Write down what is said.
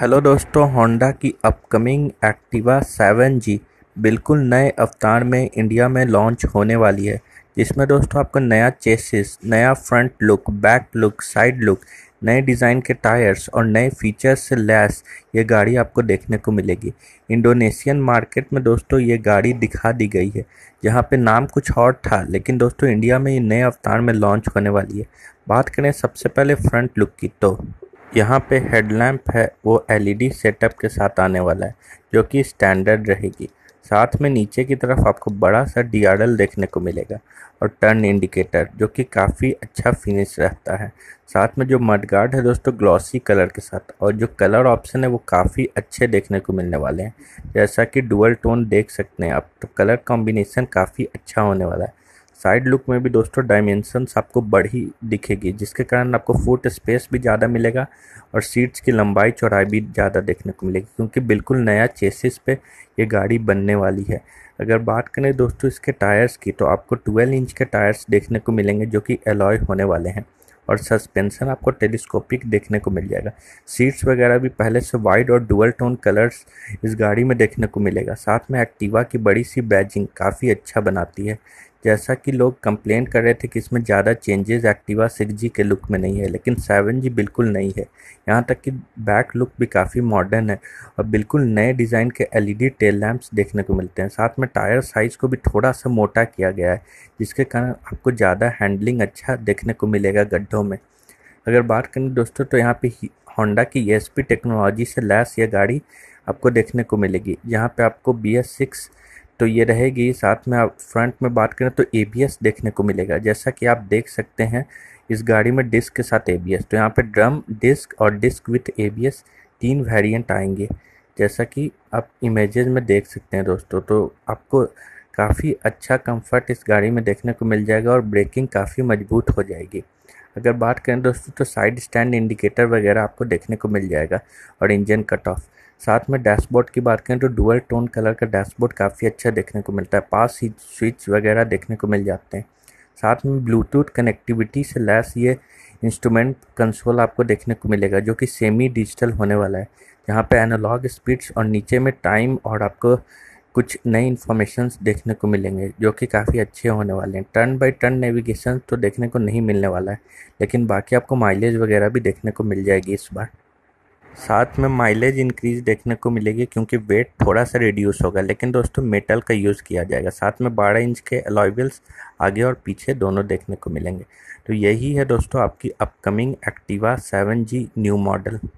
hello दोस्तों Honda की upcoming Activa seven जी बिल्कुल नए अवतार में इंडिया में लॉन्च होने वाली है जिसमें दोस्तों आपको नया चेसिस नया front look back look side look नए डिज़ाइन के टायर्स और नए फीचर्स से लैस ये गाड़ी आपको देखने को मिलेगी इंडोनेशियन मार्केट में दोस्तों ये गाड़ी दिखा दी गई है जहाँ पे नाम कुछ और था लेकिन दोस्तों इंडिया में ये नए अवतार में लॉन्च होने वाली है बात करें सबसे पहले फ्रंट लुक की तो यहाँ पे हेडलैम्प है वो एल_ई_डी सेटअप e के साथ आने वाला है जो कि स्टैंडर्ड रहेगी साथ में नीचे की तरफ आपको बड़ा सा डीआरएल देखने को मिलेगा और टर्न इंडिकेटर जो कि काफ़ी अच्छा फिनिश रहता है साथ में जो मडगार्ड है दोस्तों ग्लॉसी कलर के साथ और जो कलर ऑप्शन है वो काफ़ी अच्छे देखने को मिलने वाले हैं जैसा कि डुअल टोन देख सकते हैं आप तो कलर कॉम्बिनेशन काफ़ी अच्छा होने वाला है साइड लुक में भी दोस्तों डायमेंशंस आपको बढ़ी दिखेगी जिसके कारण आपको फुट स्पेस भी ज़्यादा मिलेगा और सीट्स की लंबाई चौड़ाई भी ज़्यादा देखने को मिलेगी क्योंकि बिल्कुल नया चेसिस पे ये गाड़ी बनने वाली है अगर बात करें दोस्तों इसके टायर्स की तो आपको 12 इंच के टायर्स देखने को मिलेंगे जो कि एलॉय होने वाले हैं और सस्पेंशन आपको टेलीस्कोपिक देखने को मिल जाएगा सीट्स वगैरह भी पहले से वाइड और डुअल टोन कलर्स इस गाड़ी में देखने को मिलेगा साथ में एक्टिवा की बड़ी सी बैजिंग काफ़ी अच्छा बनाती है जैसा कि लोग कंप्लेन कर रहे थे कि इसमें ज़्यादा चेंजेस एक्टिवा सिक्स जी के लुक में नहीं है लेकिन सेवन जी बिल्कुल नहीं है यहाँ तक कि बैक लुक भी काफ़ी मॉडर्न है और बिल्कुल नए डिज़ाइन के एलईडी टेल लैंप्स देखने को मिलते हैं साथ में टायर साइज़ को भी थोड़ा सा मोटा किया गया है जिसके कारण आपको ज़्यादा हैंडलिंग अच्छा देखने को मिलेगा गड्ढों में अगर बात करें दोस्तों तो यहाँ पे होंडा की एस e टेक्नोलॉजी से लैस यह गाड़ी आपको देखने को मिलेगी जहाँ पे आपको बी एस सिक्स तो ये रहेगी साथ में आप फ्रंट में बात करें तो ए देखने को मिलेगा जैसा कि आप देख सकते हैं इस गाड़ी में डिस्क के साथ ए तो यहाँ पर ड्रम डिस्क और डिस्क विथ ए तीन वेरियंट आएंगे जैसा कि आप इमेजेस में देख सकते हैं दोस्तों तो आपको काफ़ी अच्छा कंफर्ट इस गाड़ी में देखने को मिल जाएगा और ब्रेकिंग काफ़ी मजबूत हो जाएगी अगर बात करें दोस्तों तो साइड स्टैंड इंडिकेटर वगैरह आपको देखने को मिल जाएगा और इंजन कट ऑफ साथ में डैशबोर्ड की बात करें तो डुअल टोन कलर का डैशबोर्ड काफ़ी अच्छा देखने को मिलता है पास ही स्विच वगैरह देखने को मिल जाते हैं साथ में ब्लूटूथ कनेक्टिविटी से लैस ये इंस्ट्रूमेंट कंसोल आपको देखने को मिलेगा जो कि सेमी डिजिटल होने वाला है यहाँ पे एनालॉग स्पीड्स और नीचे में टाइम और आपको कुछ नई इन्फॉर्मेशन देखने को मिलेंगे जो कि काफ़ी अच्छे होने वाले हैं टर्न बाय टर्न नेविगेशन तो देखने को नहीं मिलने वाला है लेकिन बाकी आपको माइलेज वगैरह भी देखने को मिल जाएगी इस बार साथ में माइलेज इंक्रीज देखने को मिलेगी क्योंकि वेट थोड़ा सा रिड्यूस होगा लेकिन दोस्तों मेटल का यूज़ किया जाएगा साथ में बारह इंच के अलॉयबल्स आगे और पीछे दोनों देखने को मिलेंगे तो यही है दोस्तों आपकी upcoming Activa seven G new model